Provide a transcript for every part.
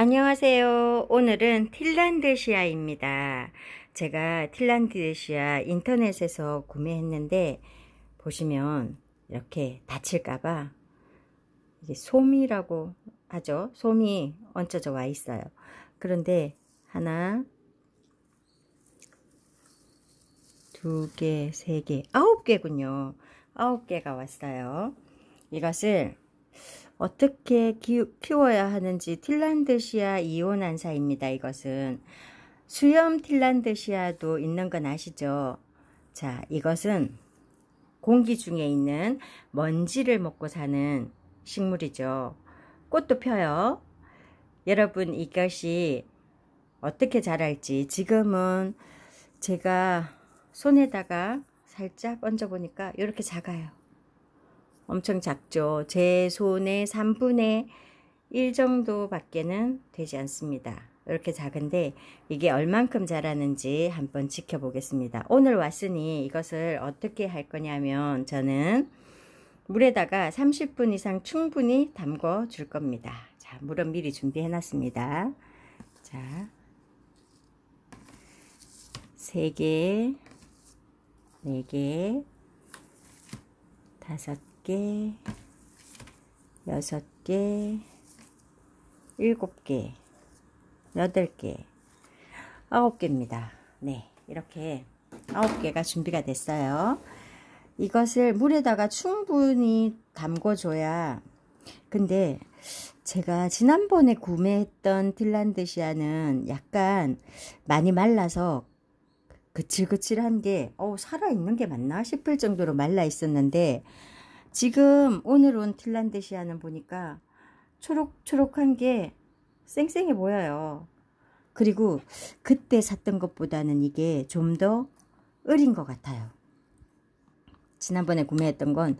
안녕하세요. 오늘은 틸란드시아입니다. 제가 틸란드시아 인터넷에서 구매했는데 보시면 이렇게 다칠까봐 이게 솜이라고 하죠. 솜이 얹혀져 와 있어요. 그런데 하나, 두 개, 세 개, 아홉 개군요. 아홉 개가 왔어요. 이것을 어떻게 키워야 하는지 틸란드시아 이온안사입니다. 이것은 수염 틸란드시아도 있는 건 아시죠? 자, 이것은 공기 중에 있는 먼지를 먹고 사는 식물이죠. 꽃도 펴요. 여러분 이것이 어떻게 자랄지 지금은 제가 손에다가 살짝 얹어 보니까 이렇게 작아요. 엄청 작죠. 제 손의 3분의 1 정도밖에는 되지 않습니다. 이렇게 작은데 이게 얼만큼 자라는지 한번 지켜보겠습니다. 오늘 왔으니 이것을 어떻게 할 거냐면 저는 물에다가 30분 이상 충분히 담궈 줄 겁니다. 자, 물은 미리 준비해 놨습니다. 자, 3개, 4개, 5 개, 여 개, 7 개, 8 개, 9 개입니다. 네, 이렇게 9 개가 준비가 됐어요. 이것을 물에다가 충분히 담궈줘야 근데 제가 지난번에 구매했던 딜란드시아는 약간 많이 말라서 그칠그칠한 게 어, 살아있는 게 맞나 싶을 정도로 말라 있었는데 지금 오늘 온 틸란데시아는 보니까 초록초록한 게 쌩쌩해 보여요. 그리고 그때 샀던 것보다는 이게 좀 더 어린 것 같아요. 지난번에 구매했던 건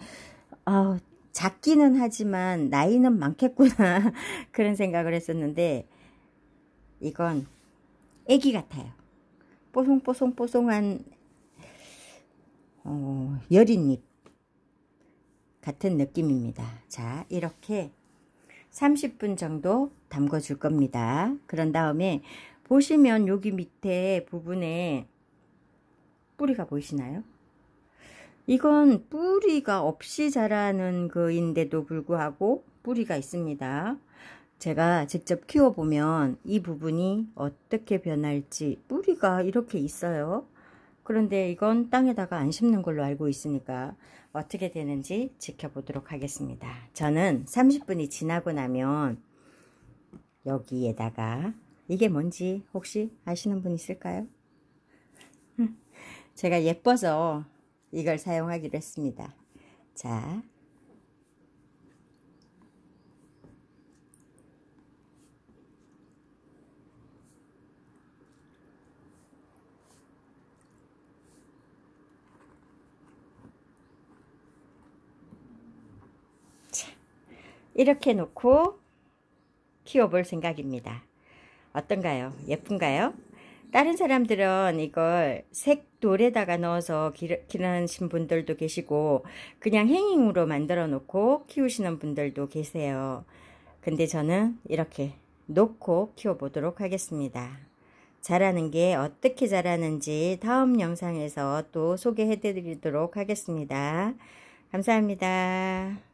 아, 작기는 하지만 나이는 많겠구나 그런 생각을 했었는데 이건 애기 같아요. 뽀송뽀송뽀송한 어, 여린잎 같은 느낌입니다. 자 이렇게 30분 정도 담궈 줄 겁니다. 그런 다음에 보시면 여기 밑에 부분에 뿌리가 보이시나요? 이건 뿌리가 없이 자라는 그인데도 불구하고 뿌리가 있습니다. 제가 직접 키워보면 이 부분이 어떻게 변할지 뿌리가 이렇게 있어요. 그런데 이건 땅에다가 안 심는 걸로 알고 있으니까 어떻게 되는지 지켜보도록 하겠습니다. 저는 30분이 지나고 나면 여기에다가 이게 뭔지 혹시 아시는 분 있을까요? 제가 예뻐서 이걸 사용하기로 했습니다. 자, 이렇게 놓고 키워볼 생각입니다. 어떤가요? 예쁜가요? 다른 사람들은 이걸 색돌에다가 넣어서 기르는 분들도 계시고 그냥 행잉으로 만들어 놓고 키우시는 분들도 계세요. 근데 저는 이렇게 놓고 키워보도록 하겠습니다. 자라는 게 어떻게 자라는지 다음 영상에서 또 소개해 드리도록 하겠습니다. 감사합니다.